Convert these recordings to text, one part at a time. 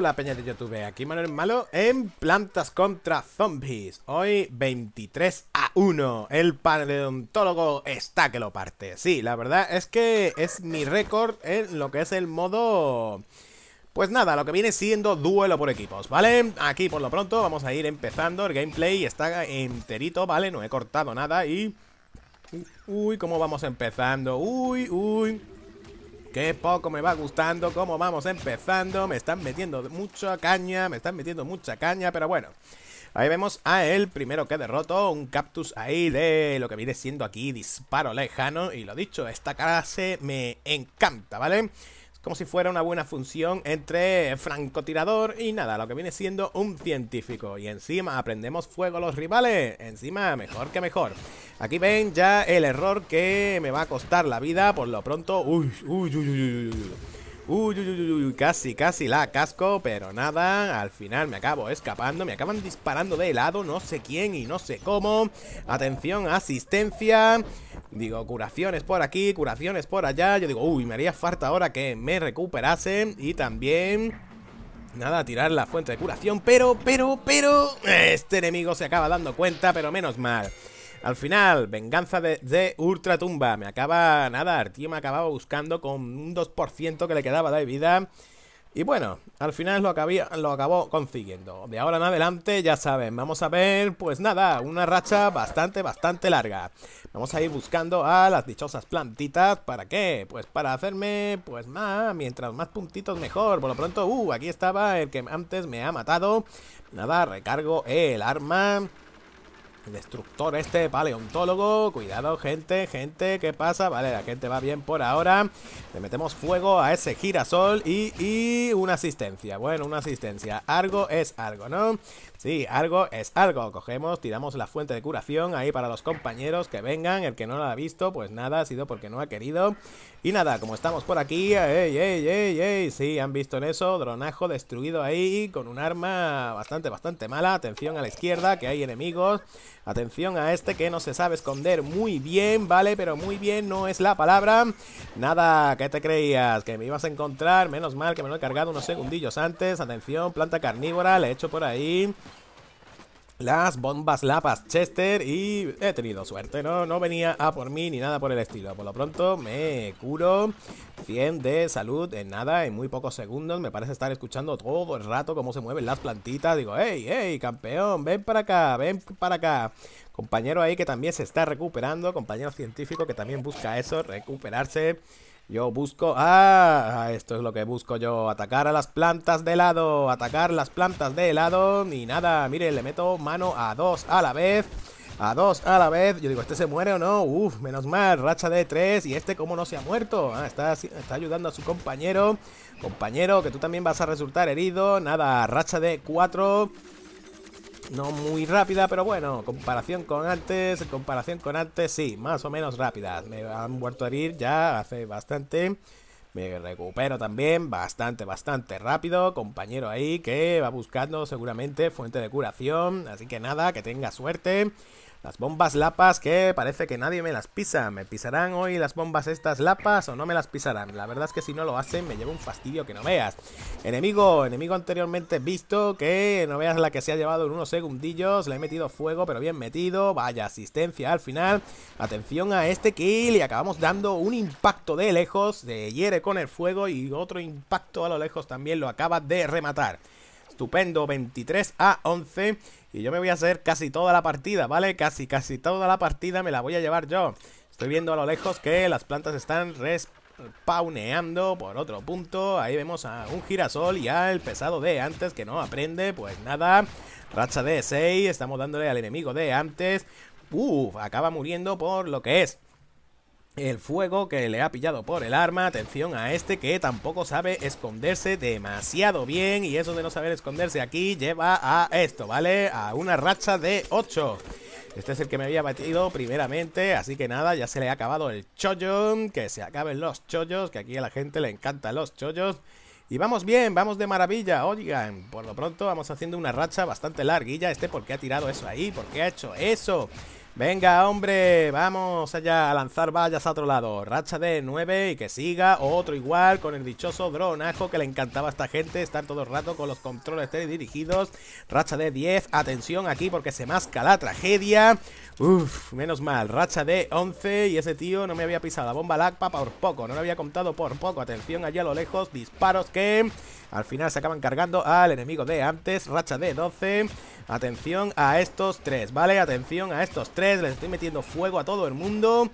La peña de YouTube, aquí Manuel Malo en Plantas contra Zombies Hoy 23 a 1, el paleontólogo está que lo parte Sí, la verdad es que es mi récord en lo que es el modo... Pues nada, lo que viene siendo duelo por equipos, ¿vale? Aquí por lo pronto vamos a ir empezando, el gameplay está enterito, ¿vale? No he cortado nada y... Uy, cómo vamos empezando, uy, uy... Qué poco me va gustando cómo vamos empezando. Me están metiendo mucha caña, me están metiendo mucha caña, pero bueno. Ahí vemos a él, primero que derroto, un cactus ahí de lo que viene siendo aquí disparo lejano. Y lo dicho, esta clase me encanta, ¿vale? vale como si fuera una buena función entre francotirador y nada, lo que viene siendo un científico. Y encima aprendemos fuego a los rivales, encima mejor que mejor. Aquí ven ya el error que me va a costar la vida, por lo pronto... uy, uy, uy, uy. uy. uy. Uy, uy, uy, casi, casi la casco, pero nada, al final me acabo escapando, me acaban disparando de lado, no sé quién y no sé cómo. Atención, asistencia. Digo, curaciones por aquí, curaciones por allá. Yo digo, uy, me haría falta ahora que me recuperase y también... Nada, tirar la fuente de curación, pero, pero, pero... Este enemigo se acaba dando cuenta, pero menos mal. Al final, venganza de, Ultra Ultratumba. Me acaba, nada, tío me acababa buscando con un 2% que le quedaba de vida. Y bueno, al final lo, lo acabó consiguiendo. De ahora en adelante, ya saben, vamos a ver, pues nada, una racha bastante, bastante larga. Vamos a ir buscando a las dichosas plantitas. ¿Para qué? Pues para hacerme, pues más, mientras más puntitos mejor. Por lo pronto, uh, aquí estaba el que antes me ha matado. Nada, recargo el arma destructor este, paleontólogo. Cuidado, gente, gente, ¿qué pasa? Vale, la gente va bien por ahora. Le metemos fuego a ese girasol y, y una asistencia. Bueno, una asistencia. Algo es algo, ¿no? Sí, algo es algo. Cogemos, tiramos la fuente de curación ahí para los compañeros que vengan. El que no la ha visto, pues nada, ha sido porque no ha querido. Y nada, como estamos por aquí, ey, ey, ey, ey, sí, han visto en eso, dronajo destruido ahí con un arma bastante, bastante mala. Atención a la izquierda, que hay enemigos. Atención a este que no se sabe esconder muy bien, ¿vale? Pero muy bien no es la palabra. Nada, ¿qué te creías? Que me ibas a encontrar. Menos mal que me lo he cargado unos segundillos antes. Atención, planta carnívora, le he hecho por ahí las bombas lapas Chester y he tenido suerte, ¿no? No venía a por mí ni nada por el estilo. Por lo pronto me curo 100 de salud en nada, en muy pocos segundos. Me parece estar escuchando todo el rato cómo se mueven las plantitas. Digo, hey, hey, campeón, ven para acá, ven para acá. Compañero ahí que también se está recuperando, compañero científico que también busca eso, recuperarse. Yo busco... Ah, ah, esto es lo que busco yo. Atacar a las plantas de lado, Atacar las plantas de lado, Y nada, mire, le meto mano a dos a la vez. A dos a la vez. Yo digo, ¿este se muere o no? Uf, menos mal. Racha de tres. ¿Y este cómo no se ha muerto? Ah, está, está ayudando a su compañero. Compañero, que tú también vas a resultar herido. Nada, racha de cuatro no muy rápida, pero bueno, comparación con antes, comparación con antes, sí, más o menos rápida. Me han vuelto a herir ya hace bastante. Me recupero también bastante, bastante rápido. Compañero ahí que va buscando seguramente fuente de curación. Así que nada, que tenga suerte. Las bombas lapas que parece que nadie me las pisa. ¿Me pisarán hoy las bombas estas lapas o no me las pisarán? La verdad es que si no lo hacen me lleva un fastidio que no veas. Enemigo, enemigo anteriormente visto que no veas la que se ha llevado en unos segundillos. Le he metido fuego pero bien metido. Vaya asistencia al final. Atención a este kill y acabamos dando un impacto de lejos. de hiere con el fuego y otro impacto a lo lejos también lo acaba de rematar estupendo, 23 a 11. Y yo me voy a hacer casi toda la partida, ¿vale? Casi, casi toda la partida me la voy a llevar yo. Estoy viendo a lo lejos que las plantas están respawneando por otro punto. Ahí vemos a un girasol y al pesado de antes que no aprende. Pues nada, racha de 6, estamos dándole al enemigo de antes. Uf, acaba muriendo por lo que es el fuego que le ha pillado por el arma. Atención a este que tampoco sabe esconderse demasiado bien. Y eso de no saber esconderse aquí lleva a esto, ¿vale? A una racha de 8. Este es el que me había batido primeramente, así que nada, ya se le ha acabado el chollo, que se acaben los chollos, que aquí a la gente le encantan los chollos. Y vamos bien, vamos de maravilla, oigan, por lo pronto vamos haciendo una racha bastante larguilla, este porque ha tirado eso ahí, porque ha hecho eso. Venga, hombre, vamos allá a lanzar vallas a otro lado. Racha de 9 y que siga otro igual con el dichoso dronajo que le encantaba a esta gente estar todo el rato con los controles dirigidos. Racha de 10, atención aquí porque se masca la tragedia. Uf, menos mal. Racha de 11 y ese tío no me había pisado la bomba LACPA por poco. No lo había contado por poco. Atención allá a lo lejos, disparos que al final se acaban cargando al enemigo de antes. Racha de 12. Atención a estos tres, ¿vale? Atención a estos tres les estoy metiendo fuego a todo el mundo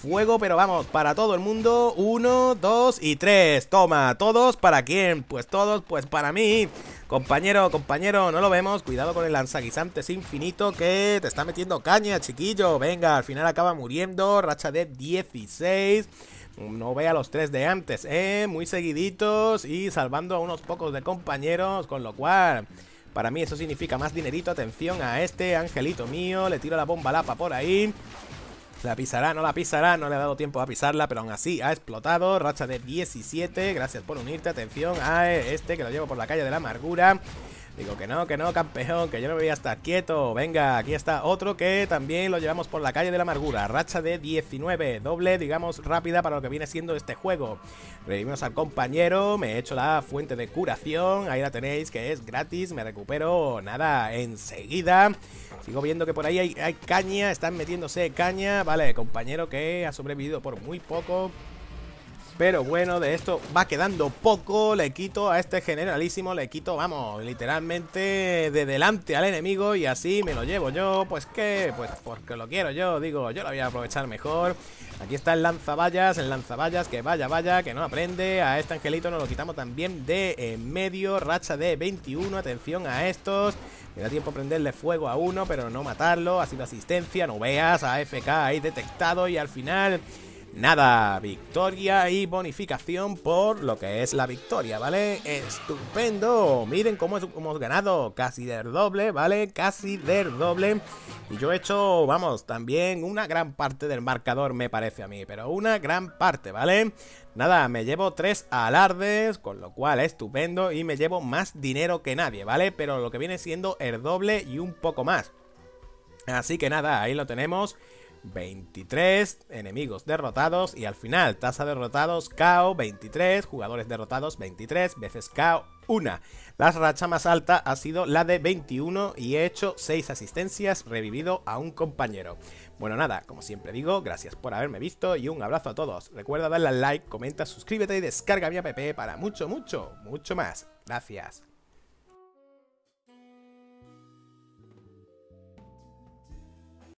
Fuego, pero vamos, para todo el mundo Uno, dos y tres Toma, ¿todos para quién? Pues todos, pues para mí Compañero, compañero, no lo vemos Cuidado con el es infinito Que te está metiendo caña, chiquillo Venga, al final acaba muriendo Racha de 16 no vea los tres de antes, ¿eh? Muy seguiditos y salvando a unos pocos de compañeros, con lo cual para mí eso significa más dinerito. Atención a este angelito mío. Le tiro la bomba lapa por ahí. La pisará, no la pisará, no le ha dado tiempo a pisarla, pero aún así ha explotado. Racha de 17, gracias por unirte. Atención a este que lo llevo por la calle de la amargura. Digo que no, que no, campeón, que yo no me voy a estar quieto. Venga, aquí está otro que también lo llevamos por la calle de la amargura. Racha de 19, doble, digamos, rápida para lo que viene siendo este juego. Revivimos al compañero, me he hecho la fuente de curación, ahí la tenéis, que es gratis, me recupero, nada, enseguida. Sigo viendo que por ahí hay, hay caña, están metiéndose caña. Vale, compañero que ha sobrevivido por muy poco. Pero bueno, de esto va quedando poco. Le quito a este generalísimo, le quito, vamos, literalmente de delante al enemigo y así me lo llevo yo. Pues que, pues porque lo quiero yo, digo, yo lo voy a aprovechar mejor. Aquí está el lanzavallas el lanzavallas que vaya, vaya, que no aprende. A este angelito nos lo quitamos también de en eh, medio, racha de 21. Atención a estos. Me da tiempo a prenderle fuego a uno, pero no matarlo. Ha sido asistencia, no veas, a AFK ahí detectado y al final... Nada, victoria y bonificación por lo que es la victoria, ¿vale? ¡Estupendo! Miren cómo hemos ganado, casi del doble, ¿vale? Casi del doble. Y yo he hecho, vamos, también una gran parte del marcador, me parece a mí, pero una gran parte, ¿vale? Nada, me llevo tres alardes, con lo cual estupendo, y me llevo más dinero que nadie, ¿vale? Pero lo que viene siendo el doble y un poco más. Así que nada, ahí lo tenemos. 23 enemigos derrotados y al final tasa derrotados KO 23, jugadores derrotados 23 veces KO 1. La racha más alta ha sido la de 21 y he hecho 6 asistencias revivido a un compañero. Bueno nada, como siempre digo, gracias por haberme visto y un abrazo a todos. Recuerda darle al like, comenta, suscríbete y descarga mi app para mucho, mucho, mucho más. Gracias.